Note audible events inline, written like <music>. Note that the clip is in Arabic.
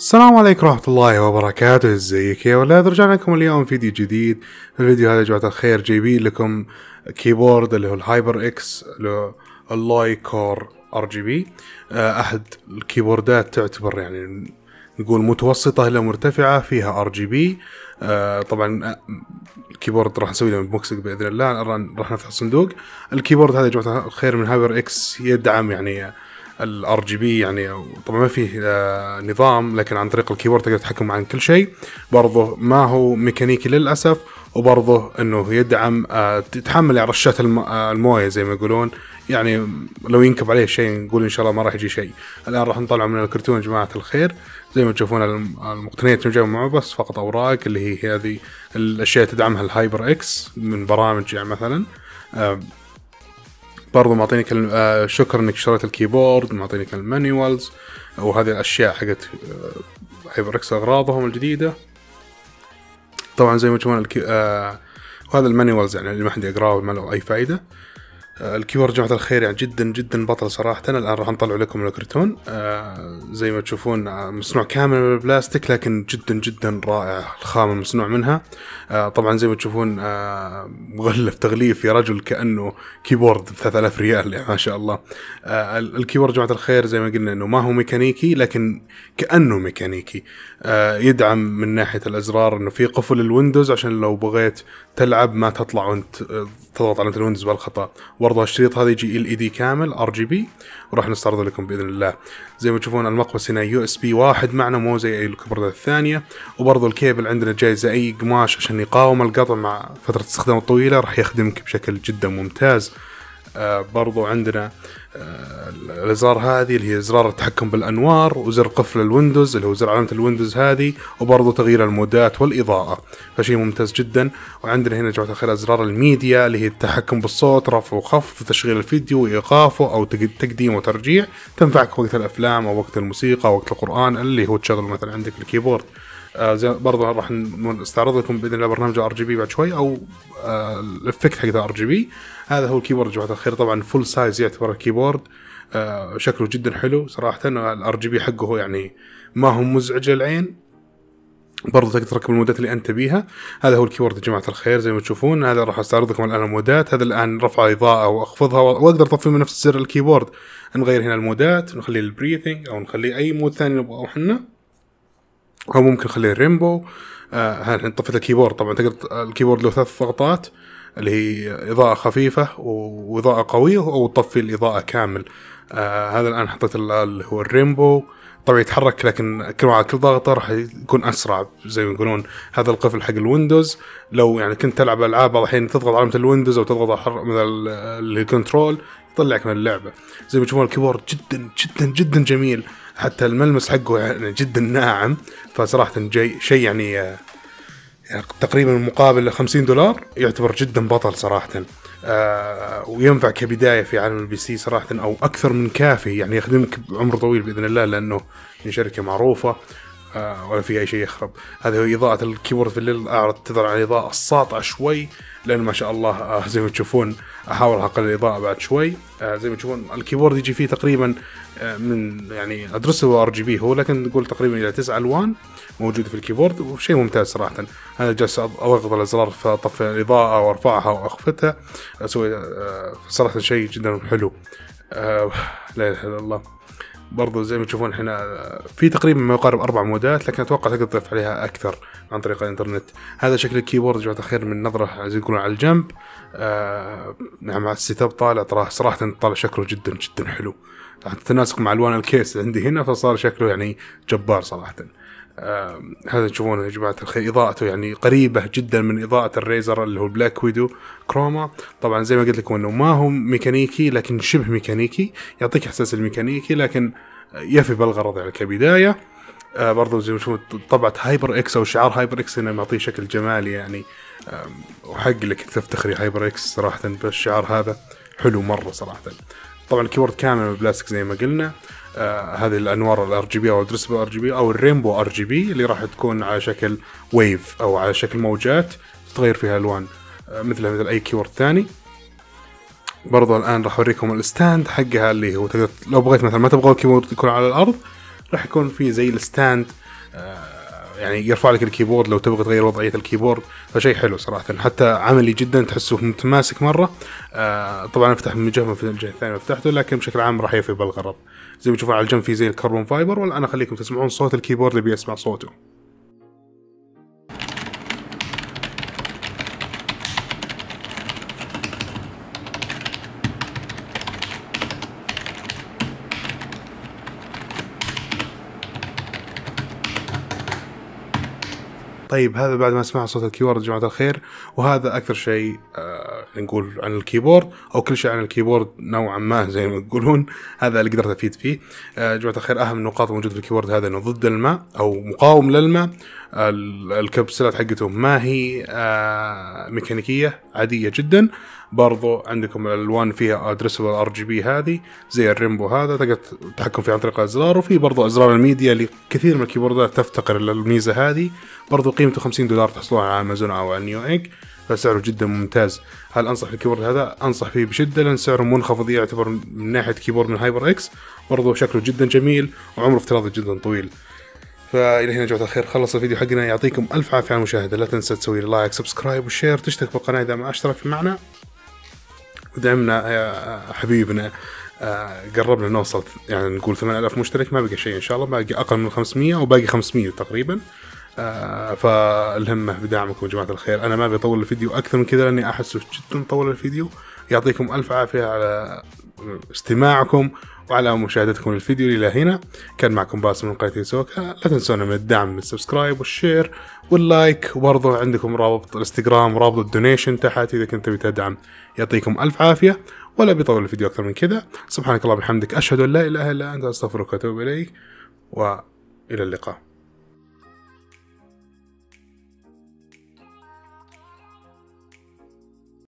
السلام عليكم ورحمة الله وبركاته ازيك يا ولاد رجعنا لكم اليوم فيديو جديد الفيديو هذا يا جماعة الخير جايبين لكم كيبورد اللي هو الهايبر اكس اللاي كور ار جي بي آه، احد الكيبوردات تعتبر يعني نقول متوسطة إلى مرتفعة فيها ار جي بي آه، طبعا الكيبورد آه، راح نسوي له بوكسنج باذن الله راح نفتح الصندوق الكيبورد هذا يا جماعة الخير من هايبر اكس يدعم يعني الار جي بي يعني طبعا ما فيه نظام لكن عن طريق الكيبورد تقدر تتحكم عن كل شيء برضه ما هو ميكانيكي للاسف وبرضه انه يدعم آه، تتحمل رشات آه، المويه زي ما يقولون يعني لو ينكب عليه شيء نقول ان شاء الله ما راح يجي شيء الان راح نطلع من الكرتون يا جماعه الخير زي ما تشوفون المقتنيات جاية معه بس فقط اوراق اللي هي هذه الاشياء تدعمها الهايبر اكس من برامج يعني مثلا آه، برضو معطيني كل آه، شكر انك شريت الكيبورد معطيني المانيوالز وهذه الاشياء حقت هايبر آه، اكس اغراضهم الجديده طبعا زي ما تشوفون الكي... آه وهذا المانيوالز يعني اللي ما حد يقراه وما له اي فائده آه، الكيور جماعة الخير يعني جدا جدا بطل صراحة الآن راح نطلع لكم الكرتون آه، زي ما تشوفون آه، مصنوع كامل من البلاستيك لكن جدا جدا رائع الخامة المصنوع منها طبعا زي ما تشوفون مغلف تغليف يا رجل كأنه كيبورد ب 3000 ريال يعني ما شاء الله الكيبورد جماعة الخير زي ما قلنا أنه ما هو ميكانيكي لكن كأنه ميكانيكي يدعم من ناحية الأزرار أنه في قفل الويندوز عشان لو بغيت تلعب ما تطلع وانت تضغط على الويندوز بالخطأ برضه الشريط هذا يجي ال اي دي كامل ار جي بي وراح نستعرضه لكم باذن الله زي ما تشوفون المقبس هنا يو اس بي واحد معنا مو زي اي الكبرده الثانيه وبرضه الكيبل عندنا جاي زي اي قماش عشان يقاوم القطع مع فتره استخدام الطويله راح يخدمك بشكل جدا ممتاز آه برضو عندنا الازرار هذه اللي هي ازرار التحكم بالانوار وزر قفل الويندوز اللي هو زر علامه الويندوز هذه وبرضه تغيير المودات والاضاءه فشيء ممتاز جدا وعندنا هنا جماعه الخير ازرار الميديا اللي هي التحكم بالصوت رفع وخفض وتشغيل الفيديو وايقافه او تقديم وترجيع تنفعك وقت الافلام او وقت الموسيقى او وقت القران اللي هو تشغله مثلا عندك الكيبورد آه برضه راح نستعرض لكم باذن الله برنامج ار جي بي بعد شوي او آه الافكت حق ار جي بي هذا هو الكيبورد جماعه الخير طبعا فول سايز يعتبر الكيبورد آه شكله جدا حلو صراحه الار جي بي حقه يعني ما هو مزعج للعين برضه تقدر تركب المودات اللي انت بيها هذا هو الكيبورد يا جماعه الخير زي ما تشوفون هذا راح استعرض لكم الان المودات هذا الان رفع اضاءه واخفضها واقدر اطفي من نفس زر الكيبورد نغير هنا المودات نخلي البريثنج او نخلي اي مود ثاني نبغاه احنا او ممكن خليه ريمبو آه الحين طفيت الكيبورد طبعا تقدر الكيبورد له ثلاث ضغطات اللي هي اضاءه خفيفه واضاءه قويه او تطفي الاضاءه كامل آه هذا الان حطيت اللي هو الريمبو طبعا يتحرك لكن كل كل ضغطه راح يكون اسرع زي ما يقولون هذا القفل حق الويندوز لو يعني كنت تلعب العاب بعض الحين تضغط علامه الويندوز او تضغط على الكنترول يطلعك من اللعبه زي ما تشوفون الكيبورد جدا جدا جدا جميل حتى الملمس حقه يعني جدا ناعم فصراحة جاي شيء يعني, آه، يعني تقريبا مقابل 50 دولار يعتبر جدا بطل صراحة آه وينفع كبداية في عالم البي سي صراحة أو أكثر من كافي يعني يخدمك عمر طويل بإذن الله لأنه يعني شركة معروفة آه ولا في اي شيء يخرب هذه هو اضاءه الكيبورد في الليل اعرض تظهر على الاضاءه الساطعه شوي لان ما شاء الله آه زي ما تشوفون احاول اقلل الاضاءه بعد شوي آه زي ما تشوفون الكيبورد يجي فيه تقريبا آه، من يعني ادرسه ار جي بي هو لكن نقول تقريبا الى تسع الوان موجوده في الكيبورد وشيء ممتاز صراحه انا جالس اضغط على الازرار فاطفي الاضاءه وارفعها واخفتها اسوي آه، صراحه شيء جدا حلو آه لا اله الا الله برضو زي ما تشوفون احنا في تقريبا ما يقارب اربع مودات لكن اتوقع تقدر تضيف عليها اكثر عن طريق الانترنت هذا شكل الكيبورد جوات جماعه الخير من نظره زي يقولون على الجنب آه مع نعم، السيت اب طالع صراحه طالع شكله جدا جدا حلو تناسق مع الوان الكيس عندي هنا فصار شكله يعني جبار صراحه هذا تشوفونه يا جماعه الخير اضاءته يعني قريبه جدا من اضاءه الريزر اللي هو بلاك ويدو كروما طبعا زي ما قلت لكم انه ما هو ميكانيكي لكن شبه ميكانيكي يعطيك احساس الميكانيكي لكن يفي بالغرض يعني كبدايه آه برضو زي ما تشوفون طبعة هايبر اكس او شعار هايبر اكس هنا معطيه شكل جمالي يعني آه وحق لك تفتخري هايبر اكس صراحه بالشعار هذا حلو مره صراحه طبعا الكيبورد كامل بلاستيك زي ما قلنا آه آه، هذه الانوار الار جي بي او الدرسبل ار جي بي او الرينبو ار جي بي اللي راح تكون على شكل ويف او على شكل موجات تتغير فيها الوان آه، مثل مثل اي كيورد ثاني برضو الان راح اوريكم الستاند حقها اللي هو تقدر لو بغيت مثلا ما تبغى الكيبورد يكون على الارض راح يكون في زي الستاند يعني يرفع لك الكيبورد لو تبغى تغير وضعيه الكيبورد فشيء حلو صراحه حتى عملي جدا تحسه متماسك مره آه طبعا افتح من جهه في الجهه الثانيه فتحته لكن بشكل عام راح يفي بالغرض زي ما تشوفون على الجنب في زي الكربون فايبر والان اخليكم تسمعون صوت الكيبورد اللي بيسمع صوته طيب هذا بعد ما سمعنا صوت الكيبورد يا جماعه الخير وهذا اكثر شيء آه نقول عن الكيبورد او كل شيء عن الكيبورد نوعا ما <laughs> زي ما يقولون هذا اللي قدرت افيد فيه آه، يا آه جماعه الخير اهم النقاط الموجوده في الكيبورد هذا انه ضد الماء او مقاوم للماء الكبسلات حقته ما هي آه ميكانيكيه عاديه جدا برضو عندكم الالوان فيها ادريسبل ار جي بي هذه زي الريمبو هذا تقدر تتحكم فيه عن طريق الازرار وفي برضو ازرار الميديا اللي كثير من الكيبوردات تفتقر للميزه هذه برضو قيمته 50 دولار تحصلوها على امازون او على نيو ايج فسعره جدا ممتاز هل انصح الكيبورد هذا انصح فيه بشده لان سعره منخفض يعتبر من ناحيه كيبورد من هايبر اكس برضو شكله جدا جميل وعمره افتراضي جدا طويل فالى هنا جماعه الخير خلص الفيديو حقنا يعطيكم الف عافيه على المشاهده لا تنسى تسوي لايك سبسكرايب وشير تشترك بالقناه اذا ما اشتركت معنا ودعمنا حبيبنا آه، قربنا نوصل يعني نقول 8000 مشترك ما بقى شيء ان شاء الله باقي اقل من 500 وباقي 500 تقريبا آه، فالهمه بدعمكم يا جماعه الخير انا ما بطول الفيديو اكثر من كذا لاني احس جدا طول الفيديو يعطيكم الف عافيه على استماعكم وعلى مشاهدتكم للفيديو الى هنا كان معكم باسم من قناه سوكا لا تنسونا من الدعم بالسبسكرايب والشير واللايك وبرضه عندكم رابط الانستغرام ورابط الدونيشن تحت اذا كنت بتدعم يعطيكم الف عافيه ولا بيطول الفيديو اكثر من كذا سبحانك اللهم وبحمدك اشهد ان لا اله الا انت استغفرك واتوب اليك والى اللقاء